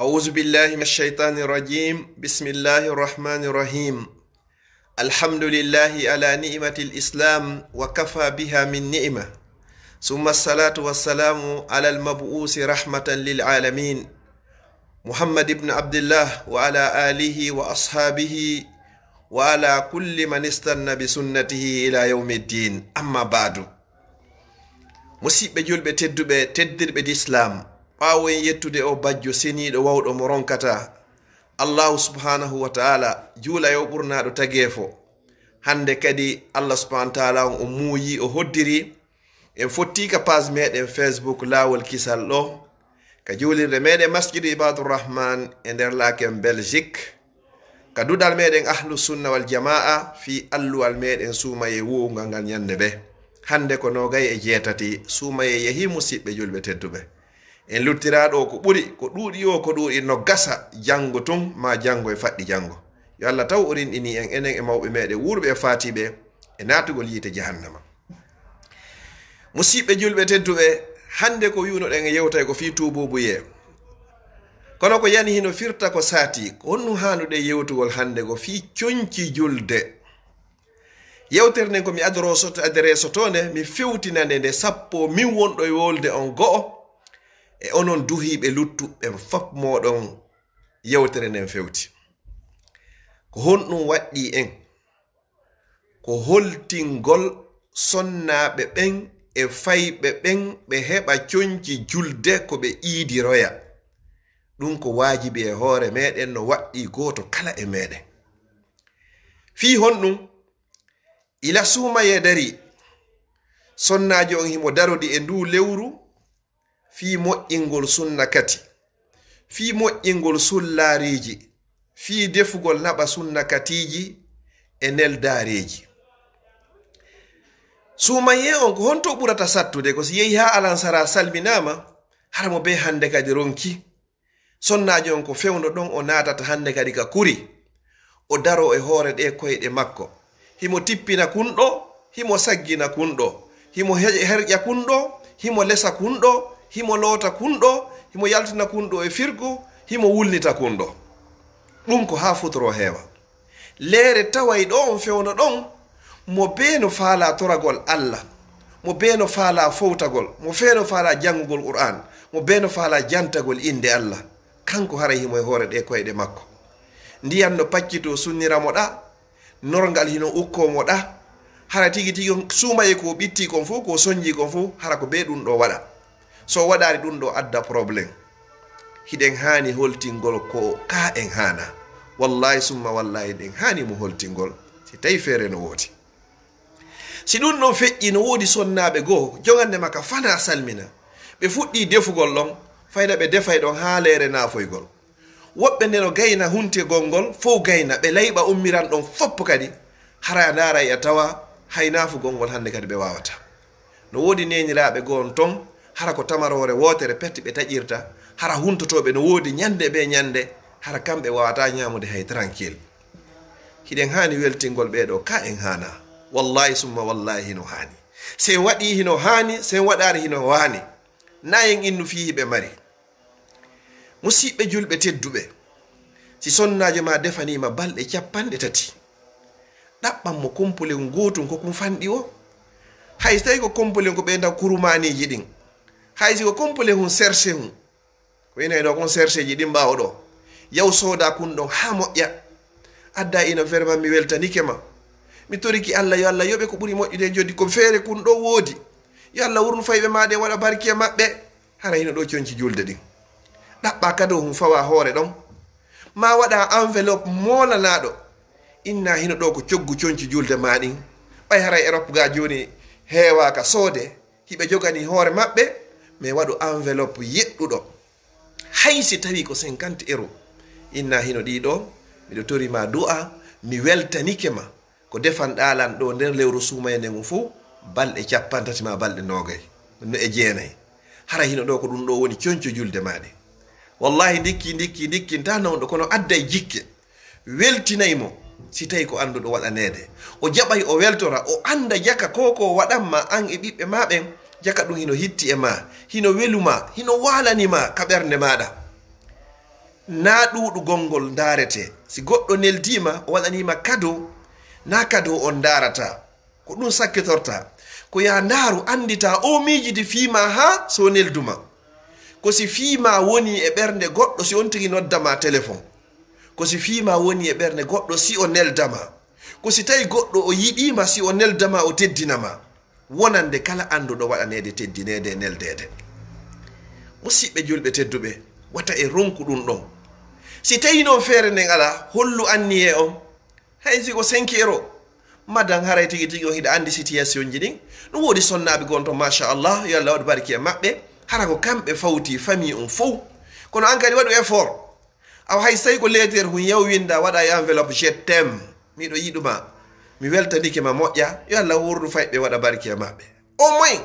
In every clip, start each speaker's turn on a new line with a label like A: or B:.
A: أعوذ بالله من الشيطان الرجيم بسم الله الرحمن الرحيم الحمد لله على نعمة الإسلام وكفى بها من نعمة ثم الصلاة والسلام على المبعوث رحمة للعالمين محمد بن عبد الله وعلى آله وأصحابه وعلى كل من استنى بسنته إلى يوم الدين أما بعد مسيب جلب تدب تدرب الإسلام ɓawoyen yettude o bajjo seniɗo wawɗo mo ronkata allahu subhanahu wa taala juula yo ɓurnaɗo tageefo hande kadi allah subhanau taala on o muuyi o hoddiri en fottika page meɗen facebook laawol kisal ɗo ka juulirde meɗen masjidu ibadurrahman e nder laken belgique ka duɗal meɗen ahlu sunna wal jama'a fi alluwal meɗen suumaye wuwgal ngal ñande ɓe hande ko nogay e jeetati suumaye yehi musidɓe julɓe tedduɓe en luttiraɗo ko ɓuri ko ɗuuɗi yo ko ɗuuɗi no gasa janngo tun ma janngo e faɗɗi janngo yo allah taw o rinɗini en enen e mawɓe meɗe wurɓe e fatiɓe e natugol yiite jahannama musiɓɓe julɓe tedduɓe hande ko wiwnoɗen e yewtay ko fi tuboboye kono ko yani hino firta ko saati ko honnu hanuɗe yewtugol hande ko fi coñci julde yewtere nden komi adresoto adreso tone mi fewtinande nde sappo min wonɗo e wolde on go'o e onon duhiiɓe luttuɓen fop moɗon yewtere nden fewti ko honɗum waɗɗi en ko holtingol sonnaɓe ɓen e fayɓe ɓen ɓe heɓa coñci julde ko ɓe iidiroya ɗum ko waajibi e hoore meɗen no waɗɗi gooto kala e meɗen fii honɗum ila suuma ye dari sonnaaji on himo darodi e ndu lewru fi moƴƴingol sunna kati fi moƴƴingol sullaariiji fi defugol naɓa sunna katiiji e neldaareeji sumaye on ko honto ɓurata sattude ko so yehi haa alansara salminaama hara mo be hannde kadi ronki sonnaaji on ko fewno ɗon o naatata hannde kadi ka kuri o daro e hoore ɗe koyɗe makko himo tippina kunɗo himo saggina kunɗo himo herƴa kunɗo himo lesa kunɗo himo loota kunɗo himo yaltina kunɗo e firgu himo wulnita kunɗo ɗum ko haa futoro heewa leere taway ɗo on fewno ɗon mo beeno faala toragol allah mo beeno faala fowtagol mo feeno faala janngugol qur'an mo beeno faala jantagol innde allah kanko hara himo e hoore ɗe koyɗe makko ndiyan no paccito sunniramo ɗa norngal hino ukkomo ɗa hara tigi tigi suumaye ko ɓitti kon fof ko soñji kon fof hara ko bee ɗum ɗo waɗa so waɗari ɗum ɗo adda probléme hiɗen hani holtingol ko ka en hana wallahi summa wallahi ɗen hani mo holtingol si tawi feere no wodi si ɗum ɗon feƴƴi no wodi sonnaɓe goho jogande makka fana salmina ɓe fuɗɗi defugol ɗon fayna ɓe defay ɗon ha leere nafoygol woɓɓe ndeno gayna huntegol ngol fo gayna ɓe layɓa ummiran ɗon fopp kadi hara ndara e tawa hay nafugol ngol hande kadi ɓe wawata no wodi neniraɓe goon ton hara ko tamarore wotere perti ɓe taƴirta hara huntotoɓe no woodi ñande ɓe ñande hara kamɓe wawata ñamude hay tranquille hiɗen hani weltingol ɓeɗo ka en hana wallahi summa wallahi hino hani sen waɗi hino hani sen waɗari hino wani na en innu fihiɓe mari musiɓɓe julɓe tedduɓe si sonnajo ma defanima balɗe capanɗe tati ɗaɓɓanmo compolel gotum ko kum fanɗi o hay so tawi ko compolel ko ɓe da kurumaniji ɗin haysi ko complet hun cherché hun ko inay ɗo kon cherché ji ɗin mbawo ɗo yaw sooda kun ɗon ha moƴƴa adda ina vraiment mi weltanike ma mi toriki allah yo allah yoɓe ko ɓuuri moƴƴude jodi ko feere kun ɗo woodi yo allah wurnu fayɓe maɗe waɗa barkie maɓɓe hara hino ɗo conci julde ɗin ɗaɓɓa kadi hun fawa hoore ɗon ma waɗa enveloppe molanaɗo inna hino ɗo ko coggu conci julde ma ɗin ɓay haray europe ga joni heewaka soode hiɓe jogani hoore maɓɓe mais waɗu enveloppe yeɗɗuɗo hay si tawi ko 50 euro inna hino ɗiɗo miɗo torima du'a mi weltanike ma ko defanɗalan ɗo nder lewru suumaye nde ngu fou balɗe capantatima balɗe nogay e jeenayyi hara hino ɗo ko ɗum ɗo woni cooñco julde maɗe wallahi ndikki ndikki ndikki ta nawɗo kono adda e jikke weltinayi mo si tawi ko anduɗo waɗanede o jaɓay o weltora o anda jaka koko waɗanma an e ɓiɓɓe maɓen jaka ɗum hino hitti e ma hino weluma hino walanima ka ɓernde maɗa na ɗuɗu gongol darete si goɗɗo neldima o waɗanima kado na kado on darata ko ɗum sakkitorta ko ya ndaaru andita o miijidi fiima ha so nelduma ko si fiima woni e ɓernde goɗɗo si on tigi noddama téléphone ko si fiima woni e ɓernde goɗɗo si o neldama ko si tawi goɗɗo o yiɗima si o neldama o teddinama wonande kala andu ɗo waɗanede teddinede neldede musidɓe julɓe tedduɓe wata e ronku ɗum ɗon si tawi noon feere nden ala hollu anniye on hay sigo cinquiére o madan haray tigi tigi o hiɗa andi situation ji ɗin ɗum woodi sonnaɓe gon to machallah yo allah waɗi barki e maɓɓe hara ko kamɓe fawti famille on fo kono an kadi waɗu effort aw hay so tawi ko leytere hun yaw winda waɗa e enveloppe je teme miɗo yiɗuma mi weltanike ma moƴƴa yo allah wurdu fay ɓe waɗa barkia maɓɓe au moins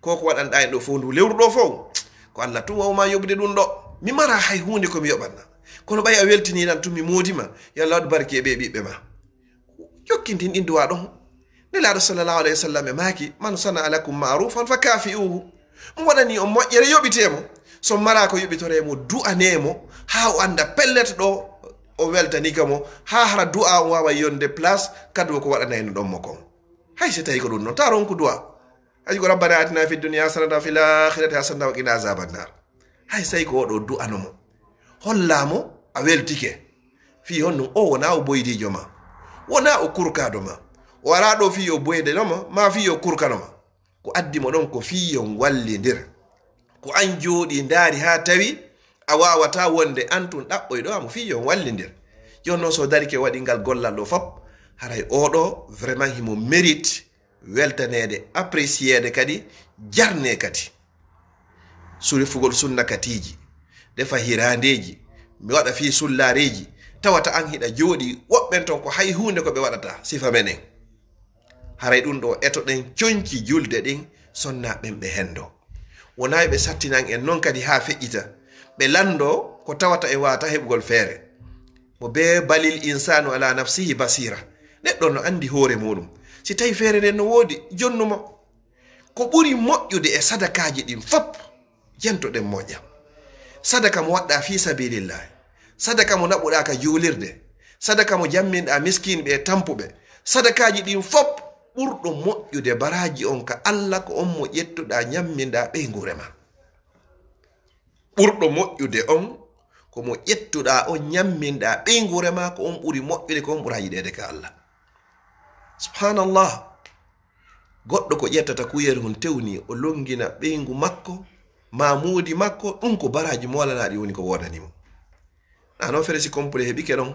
A: koko waɗanɗa en ɗo fo ndu lewru ɗo fo ko allah tum wawma yoɓde ɗum ɗo mi mara hay hunde komi yoɓanna kono ɓay a weltinitan tun mi moodima yo allah waɗu barki e ɓe ɓiɓɓe ma jokkintin ɗin duwa ɗon nelaɗo sallllahu alayhi wa sallam e maaki man sana alakum marufan fa kaafi uhu mo waɗani o moƴƴere yoɓitemo so mara ko yoɓitoremo du'anemo ha o anda pelleto ɗo o weltanika mo ha hara du'a on wawa yonde place kadi woko waɗanayno ɗonmo kon hay so tawi ko ɗum noon ta ronku du'a hay ko rabbana atina fi duniya hasanata fi lahirati hasanata waqina azaba nar hay so tawi ko oɗo du'anomo hollamo a weltike fi honnum o wona o boydijo ma wona o kurkado ma o ara ɗo fi yo boyde noma ma fi yo kurkanoma ko addimo ɗon ko fi yon wallidir ko an jooɗi ndaari ha tawi a wawata wonde an tun ɗaɓɓoy ɗo amo fi yon wallidir yon noon so dari ke waɗi ngal gollal ɗo fop haray oɗo vraiment himo mérite weltanede appréciéde kadi jarne kadi surifugol sunnakatiji defa hirandeji mi waɗa fi sullareji tawata an hiɗa jooɗi woɓɓen ton ko hay hunde ko ɓe waɗata sifa menen haray ɗum ɗo etoɗen coñki julde ɗin sonnaɓen ɓe hendo wonawi ɓe sattinan en noon kadi ha feƴƴita ɓe lando ko tawata e wata heɓugol feere mo be balil insanu ala nafsihi basira neɗɗo no andi hoore muɗum si tawi feere nden no woodi jonnumo ko ɓuri moƴƴude e sadakaji ɗin fop jentoɗen moƴƴam sadaka mo waɗɗa fi sabilillah sadaka mo naɓuɗaka juulirde sadaka mo jamminɗa miskine ɓe e tampuɓe sadakaji ɗin fop ɓurɗo moƴƴude baraji on ka allah ko on mo ƴettuɗa ñamminɗa ɓey e guurema ɓurɗo moƴƴude on komo ƴettuɗa o ñamminɗa ɓey ngure ma ko on ɓuri moƴƴude ko on ɓura yiɗede ka allah subhanallah goɗɗo ko ƴettata kuyere hon tewni o longina ɓeyngu makko mamudi makko ɗum ko baraji mowalanaɗi woni ko wodanimo na noon fere si complet heɓike ɗon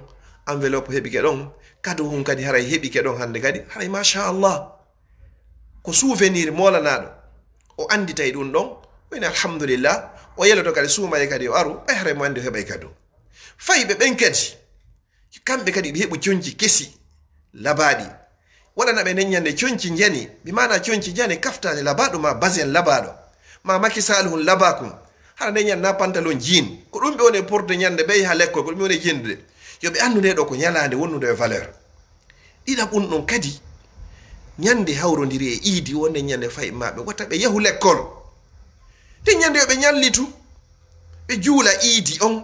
A: enveloppe heɓike ɗon kadu hun kadi haray heɓike ɗon hande kadi haray machallah ko souvenir molanaɗo o anditay ɗum ɗon woni alhamdulillah o to eh, kadi suumaye kadi o aru ɓayre mo anndi o heɓay kadu fayiɓe ɓen kadi kamɓe kadi ɓe heɓi conci kesi labaɗi waɗana ɓe nden ñande conci njani mi mana conci njani kaftani labaɗo ma basen labaɗo ma makisalhum labakum hara nden na pantalon jin ko ɗum ɓe woni porde ñande ɓe ha lekko ko ɗum ɓe woni jindude yo ɓe anndu nde ɗo ko ñalande wonnude e valeur ɗiɗa ɓum ɗon kadi ñande hawrodiri e iidi wonde ñande fayi maɓɓe watta ɓe yahu lekkol te ñande yo ɓe ñallitu ɓe juula iidi on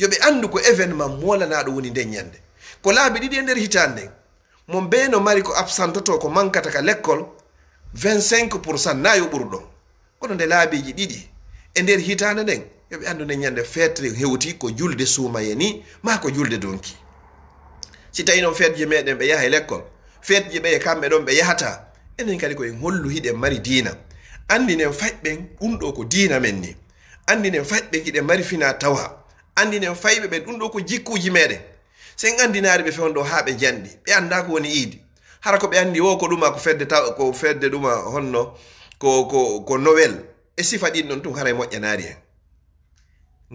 A: yo ɓe anndu ko événement molana ɗo woni nden ñande ko laabi ɗiɗi e nder hitande nden mo mbeeno mari ko absentoto ko mankata ka l'école 25 pourcent na yo ɓuru ɗon kono nde laabiji ɗiɗi e nder hitande nden yoɓe anndu nden ñande feetre hewti ko julde suumaye ni ma ko julde donki si tawi noon feetje meɗen ɓe yaha e l'école feetje ɓe e kamɓe ɗon ɓe yahata enen kadi koye holluhiɗen mari diina andinen fayɓen ɗumɗo ko dina men ni andinen fayɓe kiɗe mari fina tawa andinen fayɓe ɓe ɗum ɗo ko jikkuji meɗen sen andinari ɓe fewnɗo ha ɓe janɗi ɓe anda ko woni iidi hara ko ɓe andi wo ko ɗuma ko fedde taw ko fedde ɗuma honno ko ko ko nowel e sifa ɗin ɗon tun haray e moƴƴanari hen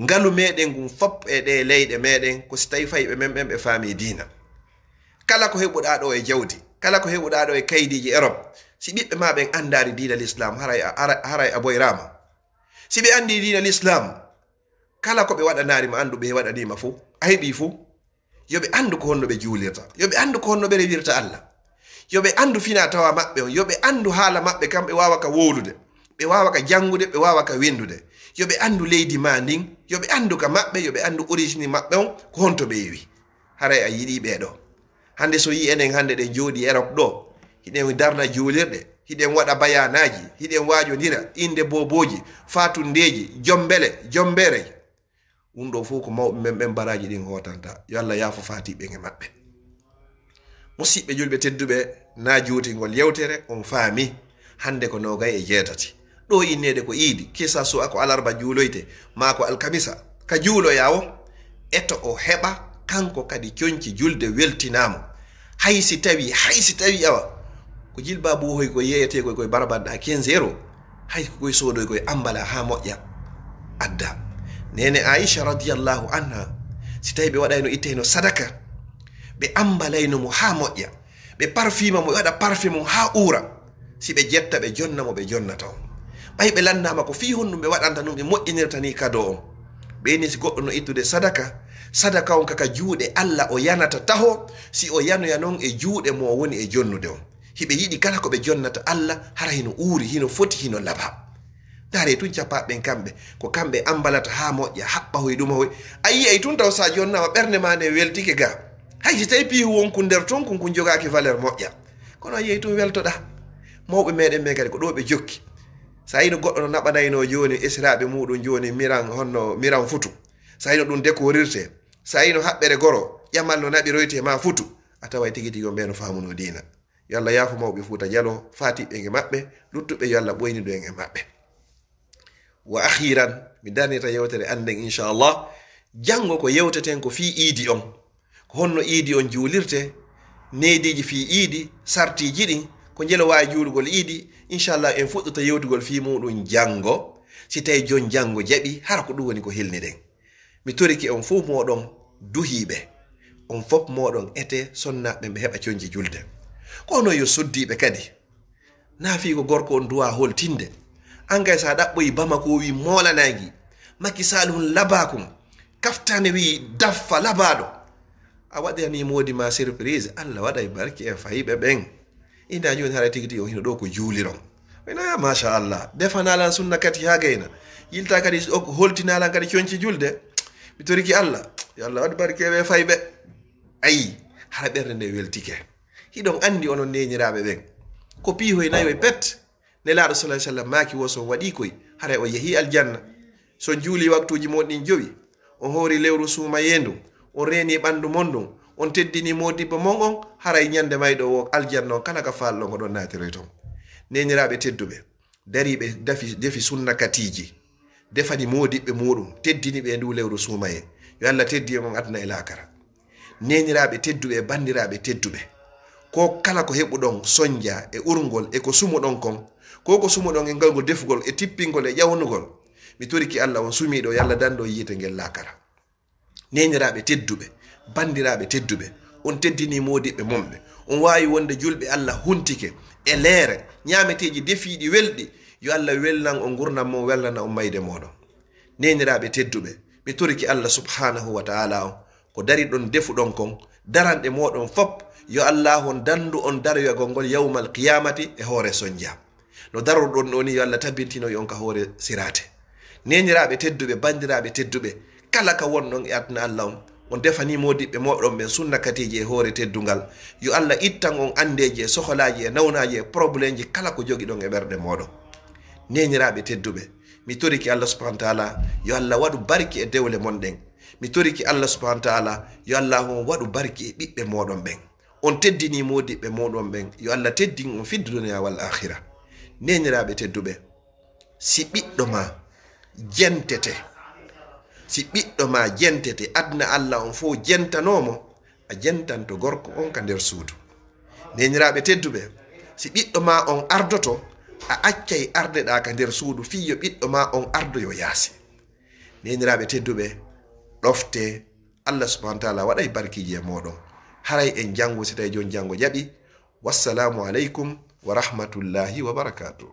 A: ngalu meɗen ngum fop e ɗe leyɗe meɗen ko si tawi fayiɓe men ɓen ɓe faami dina kala ko heɓuɗa ɗo e jawdi kala ko heɓuɗa ɗo e kaydiji europe si ɓiɓɓe maɓen andari dinal islam haray aboyrama si ɓe andi dinal islam kala ko ɓe waɗanarima andu ɓe waɗanima fu ayiɓi fu yoɓe andu ko honno ɓe julirta yoɓe andu ko honno ɓe rewirta allah yoɓe andu fina tawa maɓɓe on yoɓe andu haala maɓɓe kamɓe wawa ka wolude ɓe wawa ka jangude ɓe wawa ka windude yoɓe andu leydi ma ndin yoɓe andu ka maɓɓe yoɓe andu origine maɓɓe on ko honto ɓe yewi haray a yiɗi ɓeɗo hande so yi enen hande ɗen jooɗi e erop ɗo hiɗen darna juulirɗe hiɗen waɗa bayanaji hiɗen waajodira inde boboji fatundeji jombele jombere ɗum ɗo fof ko mawɓe men ɓen baraji ɗin hotanta yo allah yaafo fatiɓeŋe maɓɓe musiɓɓe julɓe tedduɓe na juutigol yewtere on faami hande ko nogay e jeetati ɗo innede ko iidi kisa su'a ko alarba juuloyte ma ko alkamisa ka juuloyawo eto o heɓa kanko kadi coñci julde weltinamo hay si tawi hay si tawi awa ko jilbabu hoy ko yeyete koy koye barabanɗa quinzero hay koy sodo koye ambala ha moƴƴa adda nene aisha radiallahu anha si tawi ɓe waɗayno itteyno sadaka ɓe ambalayno mo ha moƴƴa ɓe parfima mo ɓe waɗa parfe mo ha ura si ɓe jetta ɓe jonna mo ɓe jonna taw ɓay ɓe landama ko fi honɗum ɓe waɗanta ɗum ɓe moƴƴinirta ni kado on ɓeni si goɗɗo no ittude sadaka sadaka on kaka juuɗe allah o yanata taho si o yanoya noon e juuɗe mo woni e jonnude on hiɓe yiɗi kala ko ɓe jonnata allah hara hino uuri hino foti hino laba ndaare tun capaɓen kamɓe ko kamɓe ambalata ha moƴƴa haɓɓa hoye ɗuma hoy a ay tun taw sa jonnama ɓernde ma nde weltike ga hay si tawi piihu wonku nder ton konku jogaki valeur moƴƴa kono a yiyay tun weltoɗa mawɓe meɗen ɓe kadi ko ɗo ɓe jokki sa yino goɗɗo no naɓanayno joni esiraɓe muɗum joni miran honno miran futu sa yino ɗum dekorirte sa yino haɓɓere goro ƴamal no naɓiroyte ma futu a tawa tigui tigi o mbeno famuno dina yo allah yaafo mawɓe fuuta jalo fatiɓe e maɓɓe luttuɓe yo allah ɓoynido en e maɓɓe wa akhiran mi danita yewtere anden inchallah janngo ko yewteten ko fii iidi on ko honno iidi on juulirte neydiiji fii iidi sartiiji ɗin ko njelo waawi juulugol iidi inchallah en fuɗɗoto yewtugol fii muɗum janngo si tawi jon janngo jaɓi hara ko ɗum woni ko hilni ɗen mi toriki on fof moɗon duhiiɓe on fof moɗon ete sonnaɓe ɓe heɓa conji julde kono yo soddiɓe kadi naafi ko gorko on duwa holtinde engay sa ɗaɓɓoyi bamako wi molanagi makki salum labakum kaftane wi daffa labaɗo a waɗirani modi ma surprise allah waɗa e barki e fayiɓe ɓen ida joni hara tigui tigui o hino ɗo ko juuliron wina machallah defanalan sunna kati ha gayna yilta kadi holtinalan kadi cooñci julde mi toriki allah yo allah waɗ barki e ɓe fayiɓe ayi hara ɓerde nde weltike hiɗon andi onon neñiraɓe ɓen ko pihoye nayo e pet ne laaɗo sala ah sallam maaki woso waɗi koye hara o yehi aljanna so juuli waktuji moɗɗin joyi o hoori lewru suumayendu o reeni e ɓanndu mon ndun on teddini modibbo mon on hara e ñande mayɗo o aljanna o kala ka faalɗo ngo ɗon natiroy ton neñiraɓe tedduɓe dariɓe dafi defi sunnakatiji defani modiɓɓe muɗum teddini ɓe ndu lewru suumaye yo allah teddi e on aduna e laakara neñiraɓe tedduɓe e bandiraɓe tedduɓe ko kala ko heɓu ɗon soñdia e urgol e ko sumo ɗon kon ko ko sumo ɗon e ngalgol defugol e tippingol e ƴawnugol mi toriki allah on sumiɗo yo allah dando yiite ngel lakara neniraɓe tedduɓe bandiraɓe tedduɓe on teddini modiɓe momɓe on wawi wonde julɓe allah huntike e leere ñameteji defiɗi welɗi yo allah wellan o gurnan mo wellana on mayde moɗon neniraɓe tedduɓe mi toriki allah subhanahu wa taala o ko dari ɗon defu ɗon kon daranɗe moɗon foppo yo allahu danndu on daroyagol ngol yawma alqiyamati e hoore soñdia no daroɗon ɗo ni yo allah tabbintino yon ka hoore sirate neniraɓe tedduɓe bandiraɓe tedduɓe kala ka won ɗon e aduna allah on on defani modiɓɓe moɗon ɓe sunna katiji e hoore teddungal yo allah ittan on andeji e sohlaji e nawnaji e probléme ji kala ko jogi ɗon e ɓerɗe moɗon neniraɓe tedduɓe mi toriki allah subahanau taala yo allah waɗu barki e dewle monɗen mi toriki allah subahanau taala yo allah on waɗu barki e ɓiɓɓe moɗon ɓen on teddini modiɓɓe moɗon ɓen yo allah teddin on fi duniya wal ahira neniraɓe tedduɓe si ɓiɗɗo ma jentete si ɓiɗɗo ma jentete adna allah on fo jentanomo a jentan to gorko on ka nder suudu neniraɓe tedduɓe si ɓiɗɗo ma on ardoto a accay ardeɗa ka nder suudu fiyo ɓiɗɗo ma on ardoyo yaasi neniraɓe tedduɓe ɗofte allah subahanau wa taala waɗay barkiji e moɗon haray en jango si tawi joni jango jaaɓi wassalamu aleykum wa rahmatullahi wa barakatuh